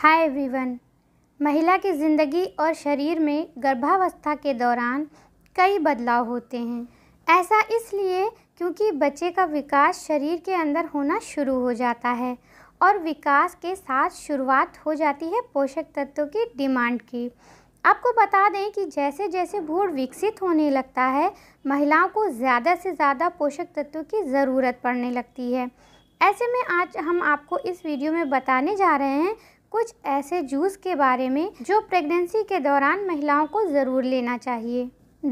hi everyone महिला की ज़िंदगी और शरीर में गर्भावस्था के दौरान कई बदलाव होते हैं ऐसा इसलिए क्योंकि बच्चे का विकास शरीर के अंदर होना शुरू हो जाता है और विकास के साथ शुरुआत हो जाती है पोषक तत्वों की डिमांड की आपको बता दें कि जैसे जैसे भूड़ विकसित होने लगता है महिलाओं को ज़्यादा से ज़्यादा पोषक तत्वों की ज़रूरत पड़ने लगती है ऐसे में आज हम आपको इस वीडियो में बताने जा रहे हैं कुछ ऐसे जूस के बारे में जो प्रेगनेंसी के दौरान महिलाओं को ज़रूर लेना चाहिए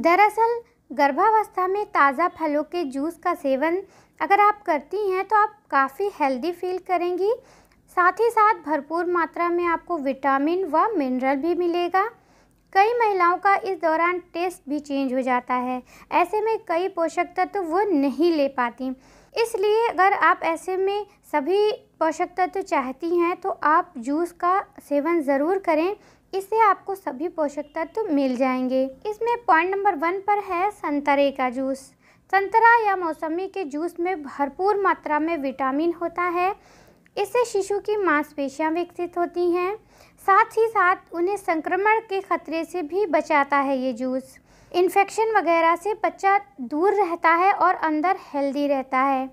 दरअसल गर्भावस्था में ताज़ा फलों के जूस का सेवन अगर आप करती हैं तो आप काफ़ी हेल्दी फील करेंगी साथ ही साथ भरपूर मात्रा में आपको विटामिन व मिनरल भी मिलेगा कई महिलाओं का इस दौरान टेस्ट भी चेंज हो जाता है ऐसे में कई पोषक तत्व तो वो नहीं ले पाती इसलिए अगर आप ऐसे में सभी पोषक तत्व चाहती हैं तो आप जूस का सेवन ज़रूर करें इससे आपको सभी पोषक तत्व मिल जाएंगे इसमें पॉइंट नंबर वन पर है संतरे का जूस संतरा या मौसमी के जूस में भरपूर मात्रा में विटामिन होता है इससे शिशु की मांसपेशियां विकसित होती हैं साथ ही साथ उन्हें संक्रमण के खतरे से भी बचाता है ये जूस इन्फेक्शन वगैरह से बच्चा दूर रहता है और अंदर हेल्दी रहता है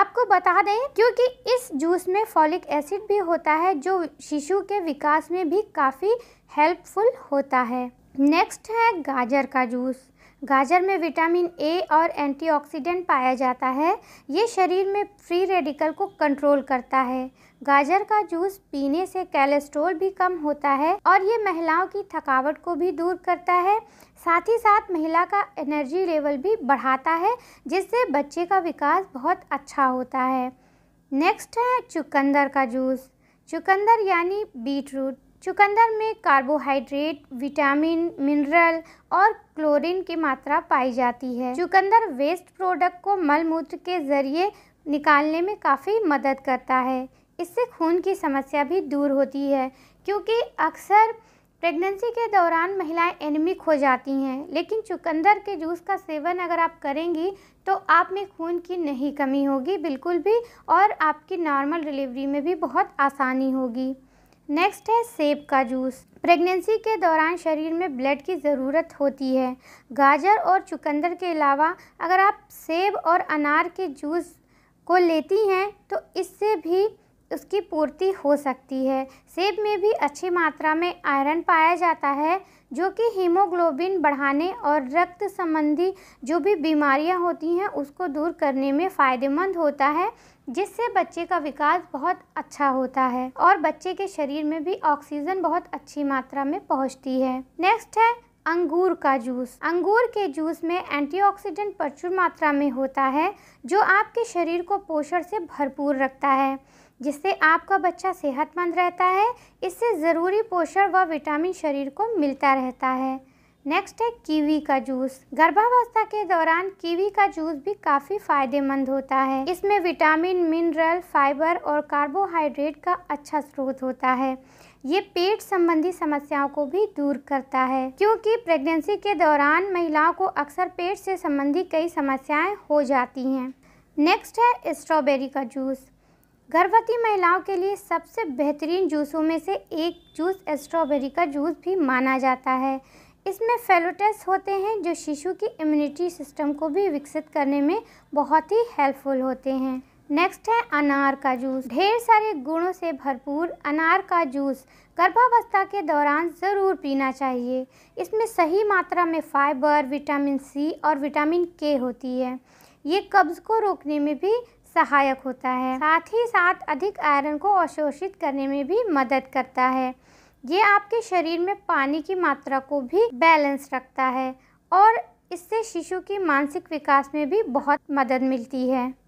आपको बता दें क्योंकि इस जूस में फॉलिक एसिड भी होता है जो शिशु के विकास में भी काफ़ी हेल्पफुल होता है नेक्स्ट है गाजर का जूस गाजर में विटामिन ए और एंटीऑक्सीडेंट पाया जाता है ये शरीर में फ्री रेडिकल को कंट्रोल करता है गाजर का जूस पीने से कैलेस्ट्रोल भी कम होता है और ये महिलाओं की थकावट को भी दूर करता है साथ ही साथ महिला का एनर्जी लेवल भी बढ़ाता है जिससे बच्चे का विकास बहुत अच्छा होता है नेक्स्ट है चुकंदर का जूस चुकंदर यानी बीट रूट चुकंदर में कार्बोहाइड्रेट विटामिन मिनरल और क्लोरीन की मात्रा पाई जाती है चुकंदर वेस्ट प्रोडक्ट को मलमूत्र के जरिए निकालने में काफ़ी मदद करता है इससे खून की समस्या भी दूर होती है क्योंकि अक्सर प्रेगनेंसी के दौरान महिलाएं एनिमिक हो जाती हैं लेकिन चुकंदर के जूस का सेवन अगर आप करेंगी तो आप में खून की नहीं कमी होगी बिल्कुल भी और आपकी नॉर्मल डिलीवरी में भी बहुत आसानी होगी नेक्स्ट है सेब का जूस प्रेगनेंसी के दौरान शरीर में ब्लड की ज़रूरत होती है गाजर और चुकंदर के अलावा अगर आप सेब और अनार के जूस को लेती हैं तो इससे भी उसकी पूर्ति हो सकती है सेब में भी अच्छी मात्रा में आयरन पाया जाता है जो कि हीमोग्लोबिन बढ़ाने और रक्त संबंधी जो भी बीमारियां होती हैं उसको दूर करने में फ़ायदेमंद होता है जिससे बच्चे का विकास बहुत अच्छा होता है और बच्चे के शरीर में भी ऑक्सीजन बहुत अच्छी मात्रा में पहुंचती है नेक्स्ट है अंगूर का जूस अंगूर के जूस में एंटीऑक्सीडेंट प्रचुर मात्रा में होता है जो आपके शरीर को पोषण से भरपूर रखता है जिससे आपका बच्चा सेहतमंद रहता है इससे ज़रूरी पोषण व विटामिन शरीर को मिलता रहता है नेक्स्ट है कीवी का जूस गर्भावस्था के दौरान कीवी का जूस भी काफ़ी फायदेमंद होता है इसमें विटामिन मिनरल फाइबर और कार्बोहाइड्रेट का अच्छा स्रोत होता है ये पेट संबंधी समस्याओं को भी दूर करता है क्योंकि प्रेगनेंसी के दौरान महिलाओं को अक्सर पेट से संबंधी कई समस्याएं हो जाती हैं नेक्स्ट है स्ट्रॉबेरी का जूस गर्भवती महिलाओं के लिए सबसे बेहतरीन जूसों में से एक जूस स्ट्रॉबेरी का जूस भी माना जाता है इसमें फेलोटेस होते हैं जो शिशु की इम्यूनिटी सिस्टम को भी विकसित करने में बहुत ही हेल्पफुल होते हैं नेक्स्ट है अनार का जूस ढेर सारे गुणों से भरपूर अनार का जूस गर्भावस्था के दौरान ज़रूर पीना चाहिए इसमें सही मात्रा में फाइबर विटामिन सी और विटामिन के होती है ये कब्ज़ को रोकने में भी सहायक होता है साथ ही साथ अधिक आयरन को अवशोषित करने में भी मदद करता है ये आपके शरीर में पानी की मात्रा को भी बैलेंस रखता है और इससे शिशु की मानसिक विकास में भी बहुत मदद मिलती है